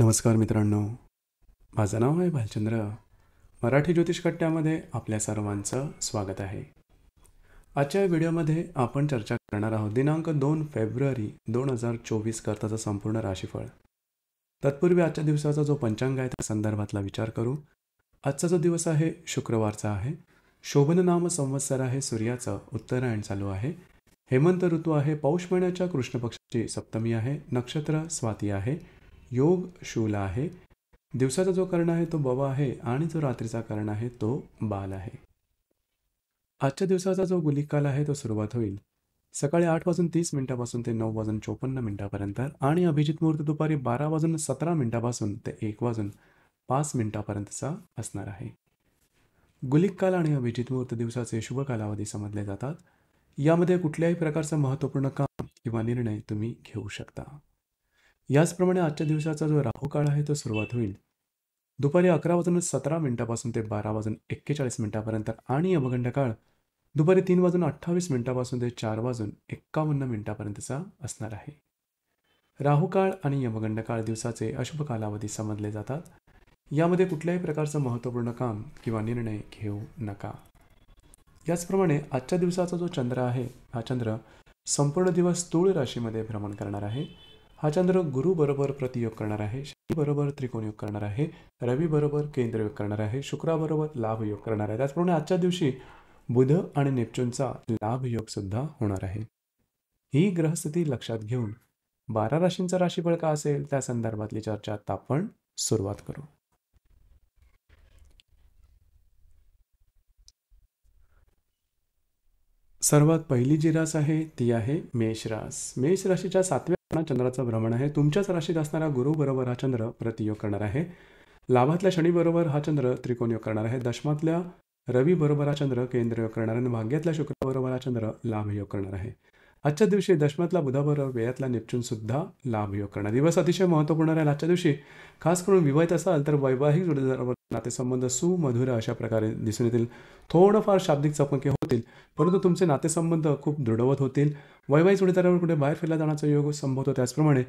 नमस्कार मित्रांनो माझं नाव आहे भालचंद्र मराठी ज्योतिष कट्ट्यामध्ये आपल्या सर्वांचं स्वागत आहे आजच्या व्हिडिओमध्ये आपण चर्चा करणार आहोत दिनांक दोन फेब्रुवारी दोन हजार चोवीस करताचं संपूर्ण राशीफळ तत्पूर्वी आजच्या दिवसाचा जो पंचांग आहे त्या संदर्भातला विचार करू आजचा जो दिवस आहे शुक्रवारचा आहे शोभन नाम संवत्सर आहे सूर्याचं उत्तरायण चालू आहे हेमंत ऋतू आहे पौष महिन्याच्या कृष्णपक्षाची सप्तमी आहे नक्षत्र स्वाती आहे योग शूल आहे दिवसाचा जो कर्ण आहे तो बव आहे आणि जो रात्रीचा कर्ण आहे तो बाल आहे आजच्या दिवसाचा जो गुलिकाल आहे तो सुरुवात होईल सकाळी आठ वाजून तीस मिनिटापासून ते नऊ वाजून चोपन्न मिनिटापर्यंत आणि अभिजित मुहूर्त दुपारी बारा वाजून सतरा मिनिटापासून ते एक वाजून पाच मिनिटापर्यंतचा असणार आहे गुलिक काल आणि अभिजित मुहूर्त दिवसाचे शुभ कालावधी समजले जातात यामध्ये कुठल्याही प्रकारचं महत्त्वपूर्ण काम किंवा निर्णय तुम्ही घेऊ शकता याचप्रमाणे आजच्या दिवसाचा जो राहू काळ आहे तो सुरुवात होईल दुपारी अकरा वाजून सतरा मिनिटापासून ते बारा वाजून एक्केचाळीस मिनिटापर्यंत आणि यमगंडकाळ काळ दुपारी तीन वाजून अठ्ठावीस मिनिटापासून ते चार वाजून एक्कावन्न मिनिटापर्यंतचा असणार आहे राहुकाळ आणि यमगंड काळ दिवसाचे अशुभ कालावधी समजले जातात यामध्ये कुठल्याही प्रकारचं महत्त्वपूर्ण काम किंवा निर्णय घेऊ नका याचप्रमाणे आजच्या दिवसाचा जो चंद्र आहे हा चंद्र संपूर्ण दिवस तूळ राशीमध्ये भ्रमण करणार आहे हा चंद्र गुरुबरोबर प्रतियोग करणार आहे बरोबर त्रिकोण योग करणार आहे रवी बरोबर केंद्र योग करणार आहे शुक्राबरोबर योग करणार आहे त्याचप्रमाणे आजच्या दिवशी बुध आणि नेपच्यूनचा सुद्धा होणार आहे ही ग्रहस्थिती लक्षात घेऊन बारा राशींचा राशीफळ का असेल त्या संदर्भातली चर्चा आता आपण सुरुवात करू सर्वात पहिली जी रास आहे ती आहे मेष रास मेष राशीच्या सातव्या चंद्राचं भ्रमण आहे तुमच्याच राशीत असणारा गुरु बरोबर हा चंद्र प्रतियोग करणार आहे लाभातल्या शनीबरोबर हा चंद्र योग करणार आहे दशमातल्या रवी बरोबर हा चंद्र योग करणार आणि भाग्यातल्या शुक्रबरोबर हा चंद्र लाभयोग करणार आहे आजच्या दिवशी दशमातला बुधाबरोबर वेळातला निपचून सुद्धा लाभयोग करणार दिवस अतिशय महत्त्वपूर्ण राहील आजच्या दिवशी खास करून विवाहित असाल तर वैवाहिक नातेसंबंध सुमधुर अशा प्रकारे दिसून येतील थोडंफार शाब्दिक चकमकी होतील परंतु तुमचे नातेसंबंध खूप दृढवत होतील वयवाई जोडीदारावर कुठे बाहेर फिरला जाण्याचा योग संभवतो त्याचप्रमाणे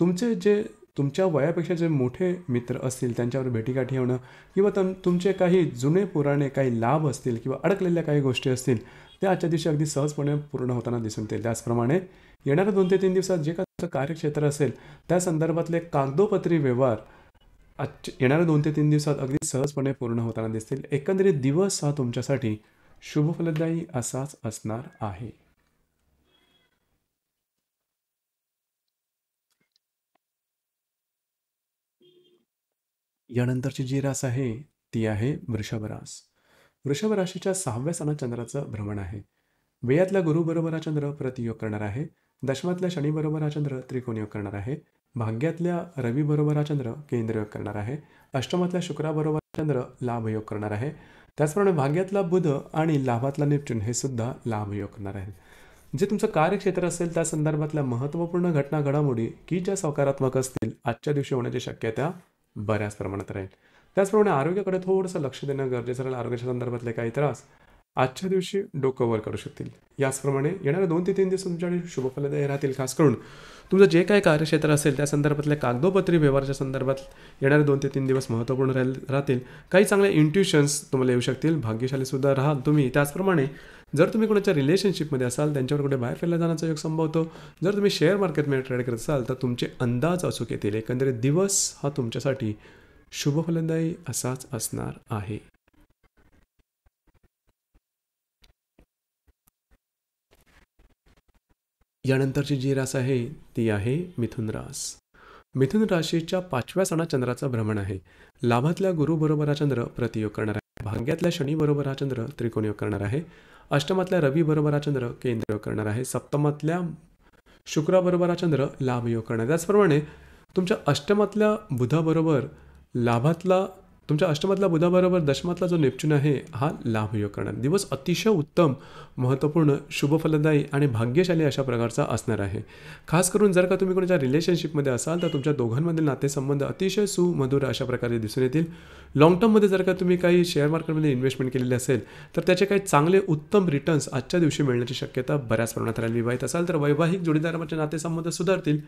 तुमचे जे तुमच्या वयापेक्षा जे मोठे मित्र असतील त्यांच्यावर भेटीगाठी होणं किंवा तम तुमचे काही जुने पुराणे काही लाभ असतील किंवा अडकलेल्या काही गोष्टी असतील त्या आजच्या दिवशी अगदी सहजपणे पूर्ण होताना दिसून येतील त्याचप्रमाणे येणाऱ्या दोन ते तीन दिवसात जे काही कार्यक्षेत्र असेल त्या संदर्भातले कागदोपत्री व्यवहार आज येणाऱ्या दोन ते तीन दिवसात अगदी सहजपणे पूर्ण होताना दिसतील एकंदरीत दिवस हा तुमच्यासाठी शुभफलदायी असाच असणार आहे यानंतरची जी रास आहे ती आहे वृषभरास वृषभ राशीच्या सहाव्या स्थानात चंद्राचं भ्रमण आहे वेयातल्या गुरुबरोबर हा चंद्र प्रतियोग करणार आहे दशमातल्या शनीबरोबर हा चंद्र योग करणार आहे भाग्यातल्या रवीबरोबर हा चंद्र केंद्रयोग करणार आहे अष्टमातल्या शुक्राबरोबर चंद्र लाभयोग करणार आहे त्याचप्रमाणे भाग्यातला बुध आणि लाभातला निपचून हे सुद्धा लाभयोग करणार आहे जे तुमचं कार्यक्षेत्र असेल त्या संदर्भातल्या महत्त्वपूर्ण घटना घडामोडी की ज्या सकारात्मक असतील आजच्या दिवशी होण्याची शक्यता बऱ्याच प्रमाणात राहील त्याचप्रमाणे आरोग्याकडे थोडंसं लक्ष देणं गरजेचं राहील आरोग्याच्या संदर्भातले काही त्रास आजच्या दिवशी डोकं वर करू शकतील याचप्रमाणे येणाऱ्या दोन ते तीन दिवस तुमच्याकडे शुभफलदायी राहतील खास करून तुमचं जे काही कार्यक्षेत्र असेल त्या संदर्भातल्या कागदोपत्री व्यवहाराच्या संदर्भात येणारे दोन ते तीन दिवस महत्त्वपूर्ण राहतील काही चांगले इंट्युशन्स तुम्हाला येऊ शकतील भाग्यशालीसुद्धा राहाल तुम्ही त्याचप्रमाणे जर तुम्ही कोणाच्या रिलेशनशिपमध्ये असाल त्यांच्यावर कुठे बाहेर फिरला जाण्याचा योग संभवतो जर तुम्ही शेअर मार्केटमध्ये ट्रेड करत असाल तर तुमचे अंदाज अचूक येतील एकंदरीत दिवस हा तुमच्यासाठी शुभफलदायी असाच असणार आहे यानंतरची जी रास आहे ती आहे मिथुन रास मिथुन राशीच्या पाचव्या सणा चंद्राचं भ्रमण आहे लाभातल्या गुरुबरोबर हा चंद्र प्रतियोग करणार आहे भाग्यातल्या शनीबरोबर हा चंद्र त्रिकोणयोग करणार आहे अष्टमातल्या रवीबरोबर हा चंद्र केंद्रयोग करणार आहे सप्तमातल्या शुक्राबरोबर हा चंद्र लाभयोग करणार त्याचप्रमाणे तुमच्या अष्टमातल्या बुधाबरोबर लाभातला तुमच्या अष्टमातला बुधाबरोबर दशमातला जो नेपच्यून आहे हा योग करणार दिवस अतिशय उत्तम महत्त्वपूर्ण शुभफलदायी आणि भाग्यशाली अशा प्रकारचा असणार आहे खास करून जर का तुम्ही कोणाच्या रिलेशनशिपमध्ये असाल तर तुमच्या दोघांमधील नातेसंबंध अतिशय सुमधुर अशा प्रकारे दिसून येतील लाँग टर्ममध्ये जर का तुम्ही काही शेअर मार्केटमध्ये इन्व्हेस्टमेंट केलेले असेल तर त्याचे काही चांगले उत्तम रिटर्न्स आजच्या दिवशी मिळण्याची शक्यता बऱ्याच प्रमाणात राहील विवाहित असाल तर वैवाहिक जोडीदारांचे नातेसंबंध सुधारतील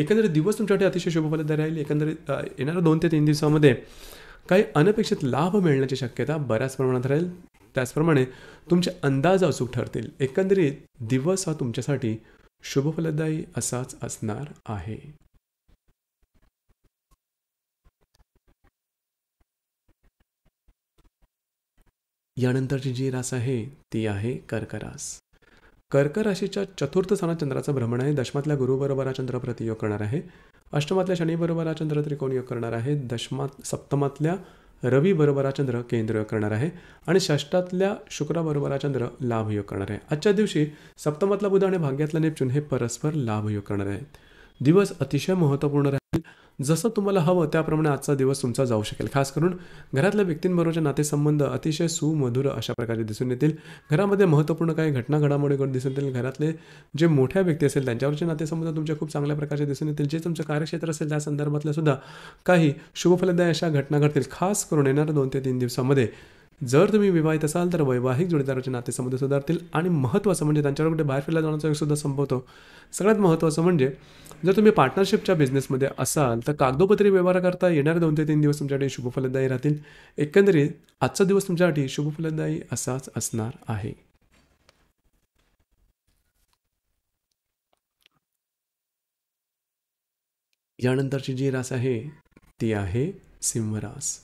एकंदरीत दिवस तुमच्यासाठी अतिशय शुभफलदायी राहील एकंदरीत येणाऱ्या दोन ते तीन दिवसामध्ये काही अनपेक्षित लाभ मिळण्याची शक्यता बऱ्याच प्रमाणात राहील त्याचप्रमाणे तुमचे अंदाज अचूक ठरतील एकंदरीत दिवस हा तुमच्यासाठी शुभफलदायी असाच असणार आहे यानंतरची जी रास आहे ती आहे कर्करास कर्क राशीच्या चतुर्थ स्थानात चंद्राचं भ्रमण आहे दशमातल्या गुरुबरोबर हा चंद्र प्रतियोग करणार आहे अष्टमातल्या बरोबर हा चंद्र त्रिकोण योग करणार आहे दशमात सप्तमातल्या रवी बरोबर हा चंद्र केंद्र योग करणार आहे आणि षष्टातल्या शुक्राबरोबर हा चंद्र लाभ योग करणार आहे आजच्या दिवशी सप्तमातला बुध आणि भाग्यातला नेपचून हे परस्पर लाभ योग करणार आहे दिवस अतिशय महत्त्वपूर्ण जसं तुम्हाला हवं त्याप्रमाणे आजचा दिवस तुमचा जाऊ शकेल खास करून घरातल्या व्यक्तींबरोबरचे नातेसंबंध अतिशय सुमधुर अशा प्रकारे दिसून येतील घरामध्ये महत्त्वपूर्ण काही घटना घडामोडी घडून दिसून येतील घरातले जे मोठ्या व्यक्ती असेल त्यांच्यावरचे नातेसंबंध तुमच्या खूप चांगल्या प्रकारचे दिसून येतील जे तुमचं कार्यक्षेत्र असेल त्या संदर्भातल्या सुद्धा काही शुभफलदायी अशा घटना घडतील खास करून येणाऱ्या दोन ते तीन दिवसामध्ये जर तुम्ही विवाहित असाल तर वैवाहिक जोडीदाराचे नातेसंबंध सुधारतील आणि महत्त्वाचं म्हणजे त्यांच्यावर कुठे बाहेर फिरला जाण्याचा सुद्धा संभवतो सगळ्यात महत्त्वाचं म्हणजे जर तुम्ही पार्टनरशिपच्या बिझनेसमध्ये असाल तर कागदोपत्री व्यवहार करता येणारे दोन ते तीन दिवस तुमच्यासाठी शुभफलदायी राहतील एकंदरीत आजचा दिवस तुमच्यासाठी शुभफलदायी असाच असणार आहे यानंतरची जी रास आहे ती आहे सिंहरास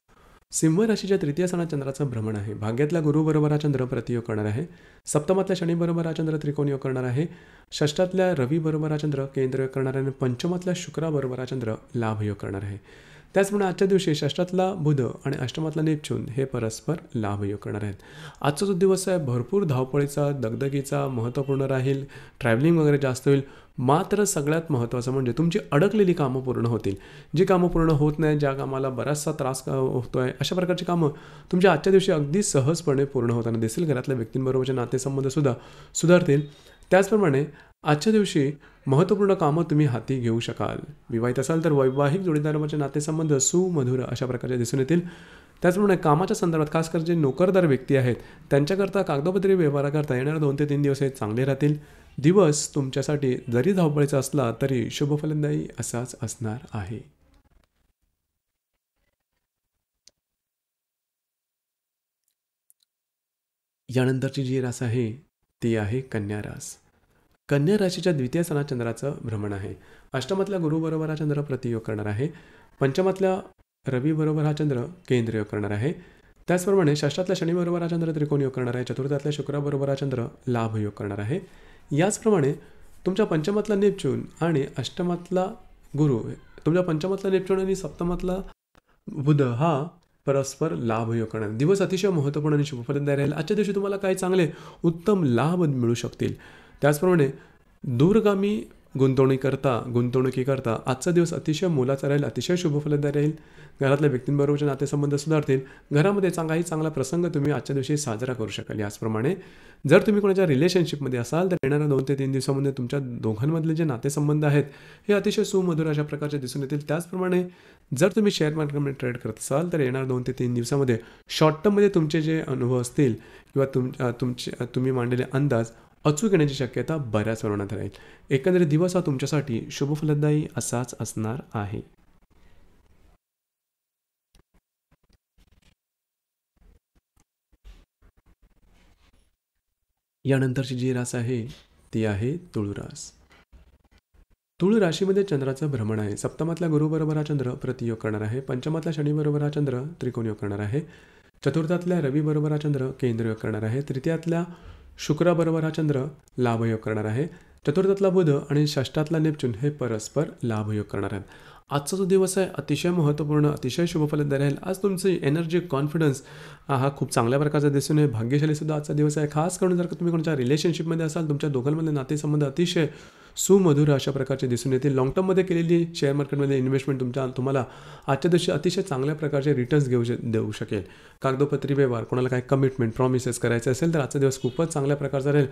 सिंह राशीच्या तृतीय सणा चंद्राचं भ्रमण आहे भाग्यातल्या गुरुबरोबर हा चंद्र प्रतियोग करणार आहे सप्तमातल्या शनीबरोबर हा चंद्र त्रिकोण योग करणार आहे षष्टातल्या रवीबरोबर हा चंद्र केंद्र करणार आहे आणि पंचमातल्या शुक्राबरोबर हा चंद्र लाभ योग करणार आहे त्याचमुळे आजच्या दिवशी षष्टातला बुध आणि अष्टमातला नेपच्यून हे परस्पर लाभयोग करणार आहेत आजचा जो दिवस आहे भरपूर धावपळीचा दगदगीचा महत्त्वपूर्ण राहील ट्रॅव्हलिंग वगैरे जास्त होईल मात्र सगळ्यात महत्त्वाचं म्हणजे तुमची अडकलेली कामं पूर्ण होतील जी कामं पूर्ण होत नाही ज्या कामाला बराचसा त्रास होतो आहे अशा प्रकारची कामं तुमच्या आजच्या दिवशी अगदी सहजपणे पूर्ण होताना दिसेल घरातल्या व्यक्तींबरोबरचे नातेसंबंधसुद्धा सुधारतील त्याचप्रमाणे आजच्या दिवशी महत्त्वपूर्ण कामं तुम्ही हाती घेऊ शकाल विवाहित असाल तर वैवाहिक जोडीदारांचे नातेसंबंध सुमधुर अशा प्रकारचे दिसून येतील त्याचप्रमाणे कामाच्या संदर्भात खास कर जे नोकरदार व्यक्ती आहेत त्यांच्याकरता कागदपत्री व्यवहाराकरता येणारे दोन ते तीन दिवस हे चांगले राहतील दिवस तुमच्यासाठी जरी धावपळीचा असला तरी शुभफलदायी असाच असणार आहे यानंतरची जी रास आहे ती आहे कन्या रास कन्या राशीच्या द्वितीय स्थानात चंद्राचं भ्रमण आहे अष्टमातल्या गुरुबरोबर हा चंद्र प्रतियोग करणार आहे पंचमातल्या रवीबरोबर हा चंद्र योग करणार आहे त्याचप्रमाणे षष्टातल्या शनीबरोबर हा चंद्र त्रिकोण योग करणार आहे चतुर्थातल्या शुक्राबरोबर हा चंद्र लाभ योग करणार आहे याचप्रमाणे तुमच्या पंचमातला नेपच्यून आणि अष्टमातला गुरु तुमच्या पंचमातला नेपच्यून आणि सप्तमातला बुध हा परस्पर लाभ योग करणार दिवस अतिशय महत्त्वपूर्ण आणि शुभफलदायी राहील आजच्या दिवशी तुम्हाला काही चांगले उत्तम लाभ मिळू शकतील त्याचप्रमाणे दूरगामी गुंतवणुकी गुंतवणुकीकरता आजचा दिवस अतिशय मोलाचा राहील अतिशय शुभ राहील घरातल्या व्यक्तींबरोबरचे नातेसंबंध सुधारतील घरामध्ये चांगलाही चांगला प्रसंग तुम्ही आजच्या दिवशी साजरा करू शकाल याचप्रमाणे जर तुम्ही कोणाच्या रिलेशनशिपमध्ये असाल तर येणाऱ्या दोन ते तीन दिवसामध्ये तुमच्या दोघांमधले जे नातेसंबंध आहेत हे अतिशय सुमधुर अशा प्रकारचे दिसून येतील त्याचप्रमाणे जर तुम्ही शेअर मार्केटमध्ये ट्रेड करत असाल तर येणाऱ्या दोन ते तीन दिवसामध्ये शॉर्ट टर्ममध्ये तुमचे जे अनुभव असतील किंवा तुम तुमचे तुम्ही मांडलेले अंदाज अचूक येण्याची शक्यता बऱ्याच प्रमाणात राहील एकंदरीत दिवस हा तुमच्यासाठी शुभफलदायी असाच असणार आहे यानंतरची जी रास आहे ती आहे तुळू राशीमध्ये चंद्राचं भ्रमण आहे सप्तमातल्या गुरुबरोबर हा चंद्र प्रतियोग करणार आहे पंचमातल्या शनीबरोबर हा चंद्र त्रिकोण योग करणार आहे चतुर्थातल्या रवीबरोबर हा चंद्र केंद्रयोग करणार आहे तृतीयातल्या शुक्राबरोबर हा चंद्र लाभयोग करणार आहे चतुर्थातला बुध आणि षष्टातला नेपच्यून हे परस्पर लाभयोग करणार आहेत आजचा जो दिवस आहे अतिशय महत्त्वपूर्ण अतिशय शुभफलदायी राहील आज तुमची एनर्जी कॉन्फिडन्स हा खूप चांगल्या प्रकारचा दिसून आहे भाग्यशालीसुद्धा आजचा दिवस आहे खास करून जर का तुम्ही कोणत्या रिलेशनशिपमध्ये असाल तुमच्या दोघांमध्ये नातेसंबंध अतिशय सुमधुर अशा प्रकारचे दिसून येते लॉंग टर्ममध्ये केलेली शेअर मार्केटमध्ये इन्व्हेस्टमेंट तुमच्या तुम्हाला आजच्या दिवशी अतिशय चांगल्या प्रकारचे रिटर्न्स घेऊ देऊ शकेल कागदोपत्री व्यवहार कोणाला काही कमिटमेंट प्रॉमिसेस करायचे असेल तर आजचा दिवस खूपच चांगल्या प्रकारचा राहील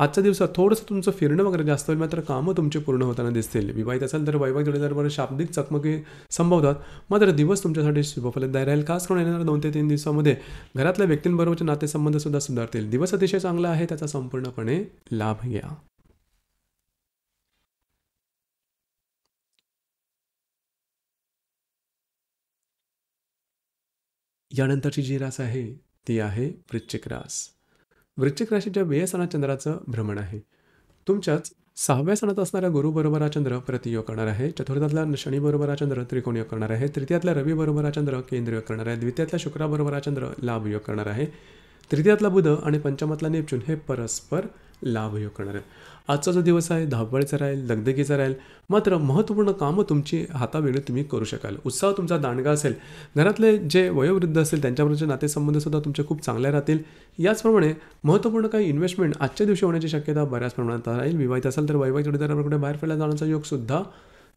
आजच्या दिवसात थोडंसं तुमचं फिरणं वगैरे जास्त होईल मात्र कामं तुमचे पूर्ण होताना दिसतील विवाहित असाल तर वैवाहिक जोडीदारवर शाब्दिक चकमकी संभवतात मात्र दिवस तुमच्यासाठी शुभफलदायी राहील खास करून येणाऱ्या दोन ते तीन दिवसामध्ये घरातल्या व्यक्तींबरोबरचे नातेसंबंध सुद्धा सुधारतील दिवस अतिशय चांगला आहे त्याचा संपूर्णपणे लाभ घ्या यानंतरची जी रास आहे ती आहे वृश्चिक रास वृश्चिक राशीच्या सणा चंद्राचं भ्रमण आहे तुमच्याच सहाव्या सणात असणाऱ्या गुरुबरोबर हा चंद्र प्रतियोग करणार आहे चतुर्थातला शनीबरोबर हा चंद्र त्रिकोण योग करणार आहे तृतीयातला रवीबरोबर हा चंद्र केंद्रीय योग करणार आहे द्वितीयातला शुक्राबरोबर हा चंद्र लाभ योग करणार आहे तृतीयातला बुध आणि पंचमातला नेपच्यून हे परस्पर लाभयोग करणार आहेत आजचा जो दिवस आहे धावपळीचा राहील दगदगीचा राहील मात्र महत्त्वपूर्ण कामं तुमची हातावेळी तुम्ही करू शकाल उत्साह तुमचा दांडगा असेल घरातले जे वयोवृद्ध असेल त्यांच्याबरोबरचे नातेसंबंधसुद्धा तुमचे खूप चांगले राहतील याचप्रमाणे महत्त्वपूर्ण काही इन्व्हेस्टमेंट आजच्या दिवशी होण्याची शक्यता बऱ्याच प्रमाणात राहील विवाहित असेल तर वैवाहिक जोडीदाराकडे बाहेर फिरायला जाण्याचा योगसुद्धा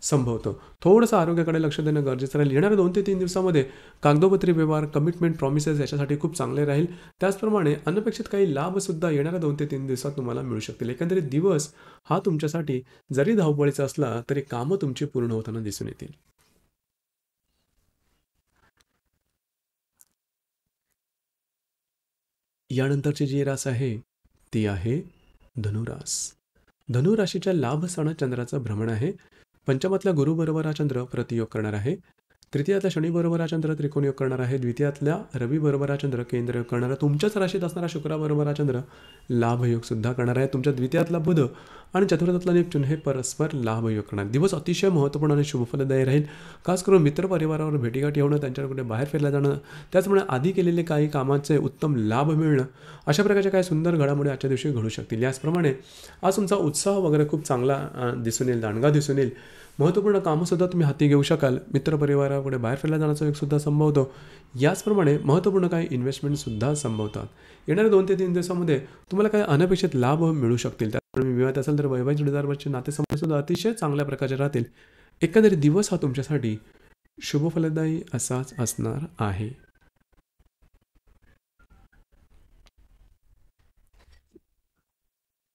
संभवतं थोडंसं आरोग्याकडे लक्ष देणं गरजेचं राहील येणाऱ्या दोन ते तीन दिवसामध्ये कागदोपत्री व्यवहार कमिटमेंट प्रॉमिसेस याच्यासाठी खूप चांगले राहील त्याचप्रमाणे अनपेक्षित काही लाभसुद्धा येणाऱ्या दोन ते तीन दिवसात तुम्हाला मिळू शकतील एकंदरीत दिवस हा तुमच्यासाठी जरी धावपळीचा असला तरी कामं तुमची पूर्ण होताना दिसून येतील यानंतरची जी रास आहे ती आहे धनुरास धनुराशीच्या लाभ सण चंद्राचं भ्रमण आहे पंचमातला गुरु हा चंद्र प्रतियोग करणार आहे तृतीयातल्या शनी बरोबर हा चंद्र त्रिकोण योग करणार आहे द्वितीयातल्या रवी बरोबर हा चंद्र केंद्र योग करणार आहे तुमच्याच राशीत असणारा शुक्राबरोबर हा चंद्र लाभयोग सुद्धा करणार आहे तुमच्या द्वितीयातला बुध आणि चतुर्थातला निपचून हे परस्पर लाभयोग करणार दिवस अतिशय महत्त्वपूर्ण आणि शुभफलदायी राहील खास करून मित्रपरिवारावर भेटीगाठी होणं त्यांच्यावर कुठे बाहेर फिरल्या जाणं त्याचमुळे आधी केलेले काही कामाचे उत्तम लाभ मिळणं अशा प्रकारच्या काही सुंदर घडामोडी आजच्या दिवशी घडू शकतील याचप्रमाणे आज तुमचा उत्साह वगैरे खूप चांगला दिसून येईल दांडगा दिसून येईल महत्त्वपूर्ण कामंसुद्धा तुम्ही हाती घेऊ शकाल मित्रपरिवारापुढे बाहेर फिरायला जाण्याचा वेगसुद्धा संभवतो याचप्रमाणे महत्त्वपूर्ण काही इन्व्हेस्टमेंटसुद्धा संभवतात येणाऱ्या दोन ते तीन दिवसामध्ये तुम्हाला काही अनपेक्षित लाभ मिळू शकतील त्यामुळे विवाहात असेल तर वैवाहिक जोडीदारवरचे सुद्धा अतिशय चांगल्या प्रकारचे राहतील एकंदरीत दिवस हा तुमच्यासाठी शुभफलदायी असाच असणार आहे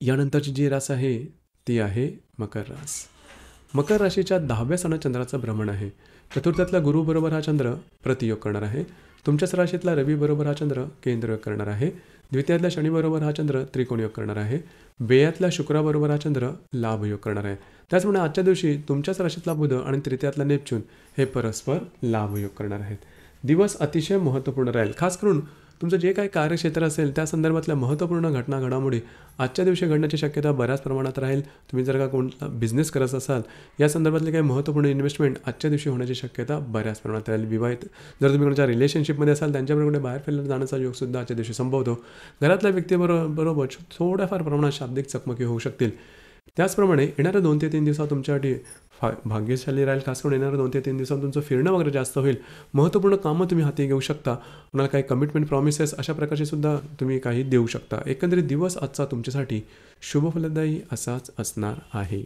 यानंतरची जी रास आहे ती आहे मकर रास मकर राशीच्या दहाव्या सणा चंद्राचं भ्रमण आहे चतुर्थातला बरोबर हा चंद्र प्रतियोग करणार आहे तुमच्याच राशीतला रवी बरोबर हा चंद्र केंद्रयोग करणार आहे द्वितीयातल्या शनीबरोबर हा चंद्र त्रिकोणयोग करणार आहे बेयातल्या शुक्राबरोबर हा चंद्र लाभयोग करणार आहे त्याचमुळे आजच्या दिवशी तुमच्याच राशीतला बुध आणि तृतीयातला नेपच्यून हे परस्पर लाभयोग करणार आहेत दिवस अतिशय महत्त्वपूर्ण राहील खास करून तुमचं जे काही कार्यक्षेत्र असेल त्या संदर्भातल्या महत्त्वपूर्ण घटना घडामोडी आजच्या दिवशी घडण्याची शक्यता बऱ्याच प्रमाणात राहील तुम्ही जर का कोणता बिझनेस करत असाल या संदर्भातले काही महत्त्वपूर्ण इन्व्हेस्टमेंट आजच्या दिवशी होण्याची शक्यता बऱ्याच प्रमाणात राहील विवाहित जर तुम्ही कोणाच्या रिलेशनशिपमध्ये असाल त्यांच्याबरोबर बाहेर फिरल्या जाण्याचा योगसुद्धा आजच्या दिवशी संभवतो घरातल्या व्यक्तीबरोबर बरोबर थोड्याफार प्रमाणात शाब्दिक चकमकी होऊ शकतील त्याचप्रमाणे येणाऱ्या दोन ते तीन दिवसात तुमच्यासाठी फा भाग्यशाली राहील खास करून येणाऱ्या दोन ते तीन दिवसात तुमचं फिरणं वगैरे जास्त होईल महत्त्वपूर्ण कामं तुम्ही हाती घेऊ शकता तुम्हाला काही कमिटमेंट प्रॉमिसेस अशा प्रकारचे सुद्धा तुम्ही काही देऊ शकता एकंदरीत दिवस आजचा तुमच्यासाठी शुभफलदायी असाच असणार आहे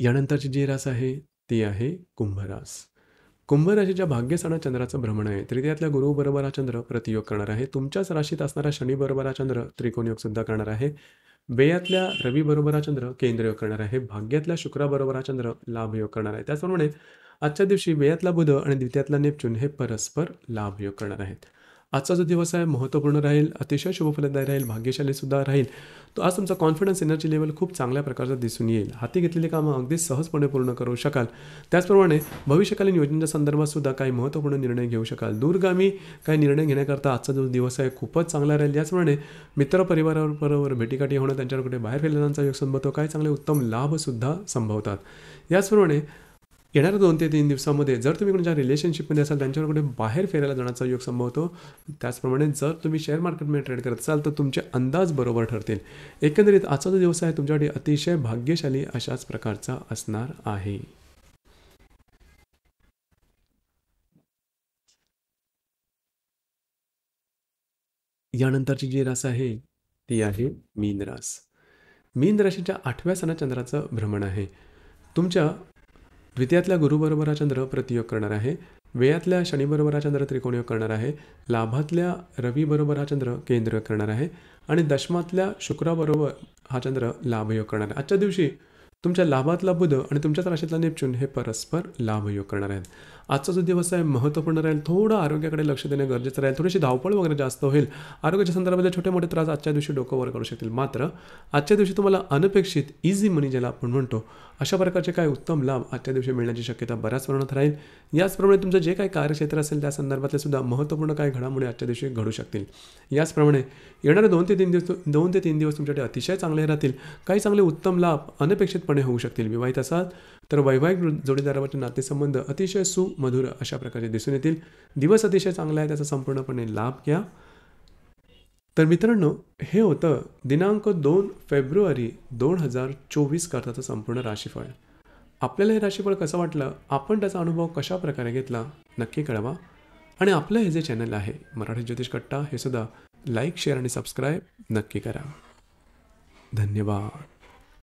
यानंतरची जी रास आहे ती आहे कुंभरास कुंभराशीच्या भाग्यस्थान चंद्राचं भ्रमण आहे तृतीयातल्या गुरु बरोबर हा चंद्र प्रतियोग करणार आहे तुमच्याच राशीत असणारा शनी बरोबर हा चंद्र योग सुद्धा करणार आहे बेयातल्या रवी बरोबर हा चंद्र केंद्रयोग करणार आहे भाग्यातल्या शुक्राबरोबर हा चंद्र लाभयोग करणार आहे त्याचप्रमाणे आजच्या दिवशी बेयातला बुध आणि द्वितीयातला नेपच्यून हे परस्पर लाभयोग करणार आहेत आजचा जो दिवस आहे महत्त्वपूर्ण राहील अतिशय शुभफलदायी राहील भाग्यशाली सुद्धा राहील तो आज तुमचा कॉन्फिडन्स एनर्जी लेवल खूप चांगल्या प्रकारचा दिसून येईल हाती घेतलेली कामं अगदी सहजपणे पूर्ण करू शकाल त्याचप्रमाणे भविष्यकालीन योजनेच्या संदर्भात सुद्धा काही महत्त्वपूर्ण निर्णय घेऊ शकाल दूरगामी काही निर्णय घेण्याकरता आजचा जो दिवस आहे खूपच चांगला राहील याचप्रमाणे मित्रपरिवाराबरोबर भेटीकाठी होणं त्यांच्याकडे बाहेर फिरल्याचा योग संभवतो काही चांगले उत्तम लाभसुद्धा संभवतात याचप्रमाणे येणाऱ्या दोन ते तीन दिवसामध्ये जर तुम्ही कोणाच्या रिलेशनशिपमध्ये असाल त्यांच्याकडे बाहेर फिरायला जाण्याचा योग संभवतो त्याचप्रमाणे जर तुम्ही शेअर मार्केटमध्ये ट्रेड करत असाल तर तुमचे अंदाज बरोबर ठरतील एकंदरीत आजचा जो दिवस आहे तुमच्यासाठी अतिशय भाग्यशाली अशाच प्रकारचा असणार आहे यानंतरची जी रास आहे ती आहे मीन रास मीन राशीच्या आठव्या सणा चंद्राचं भ्रमण आहे तुमच्या द्वितीयातल्या गुरुबरोबरा चंद्र प्रतियोग करणार आहे वेयातल्या शनीबरोबर हा चंद्र त्रिकोणयोग करणार आहे लाभातल्या रवीबरोबर हा चंद्र केंद्र करणार आहे आणि दशमातल्या शुक्राबरोबर हा चंद्र लाभयोग करणार आहे आजच्या दिवशी तुमच्या लाभातला बुध आणि तुमच्या राशीतला नेपच्यून हे परस्पर लाभयोग करणार आहेत आजचा जो दिवस आहे महत्त्वपूर्ण राहील थोडं आरोग्याकडे लक्ष देणं गरजेचं राहील थोडीशी धावपळ वगैरे जास्त होईल आरोग्याच्या संदर्भातले छोटे मोठे त्रास आजच्या दिवशी डोकंवर करू शकतील मात्र आजच्या दिवशी तुम्हाला अनपेक्षित इझी मनी ज्याला आपण म्हणतो अशा प्रकारचे काय उत्तम लाभ आजच्या दिवशी मिळण्याची शक्यता बऱ्याच प्रमाणात राहील याचप्रमाणे तुमचं जे काही कार्यक्षेत्र असेल त्या संदर्भातले सुद्धा महत्त्वपूर्ण काही घडामोडी आजच्या दिवशी घडू शकतील याचप्रमाणे येणारे दोन ते तीन दिवस दोन ते तीन दिवस तुमच्याकडे अतिशय चांगले राहतील काही चांगले उत्तम लाभ अनपेक्षित एकत्रितपणे होऊ शकतील विवाहित असाल तर वैवाहिक जोडीदारावरचे नातेसंबंध अतिशय सुमधुर अशा प्रकारे दिसून येतील दिवस अतिशय चांगला आहे त्याचा संपूर्णपणे लाभ घ्या तर मित्रांनो हे होतं दिनांक दोन फेब्रुवारी दोन हजार चोवीस करताचं संपूर्ण राशीफळ आपल्याला हे राशीफळ कसं वाटलं आपण त्याचा अनुभव कशा प्रकारे घेतला नक्की कळवा आणि आपलं हे जे चॅनल आहे मराठी ज्योतिष कट्टा हे सुद्धा लाईक शेअर आणि सबस्क्राईब नक्की करा धन्यवाद